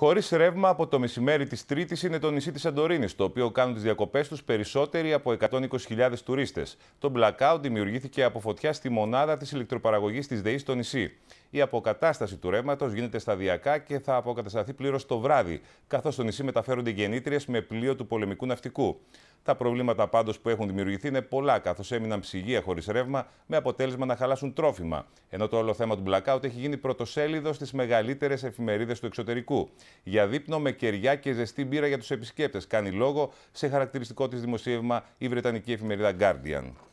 Χωρίς ρεύμα από το μεσημέρι της Τρίτης είναι το νησί της Σαντορίνη, το οποίο κάνουν τις διακοπές τους περισσότεροι από 120.000 τουρίστες. Το blackout δημιουργήθηκε από φωτιά στη μονάδα της ηλεκτροπαραγωγής της ΔΕΗ στο νησί. Η αποκατάσταση του ρεύματος γίνεται σταδιακά και θα αποκατασταθεί πλήρως το βράδυ, καθώς στο νησί μεταφέρονται γεννήτριες με πλοίο του πολεμικού ναυτικού. Τα προβλήματα πάντως που έχουν δημιουργηθεί είναι πολλά, καθώς έμειναν ψυγεία χωρίς ρεύμα, με αποτέλεσμα να χαλάσουν τρόφιμα. Ενώ το όλο θέμα του blackout έχει γίνει πρωτοσέλιδος στις μεγαλύτερες εφημερίδες του εξωτερικού. Για δείπνο με κεριά και ζεστή μπύρα για τους επισκέπτες, κάνει λόγο σε χαρακτηριστικό της δημοσίευμα η Βρετανική εφημερίδα Guardian.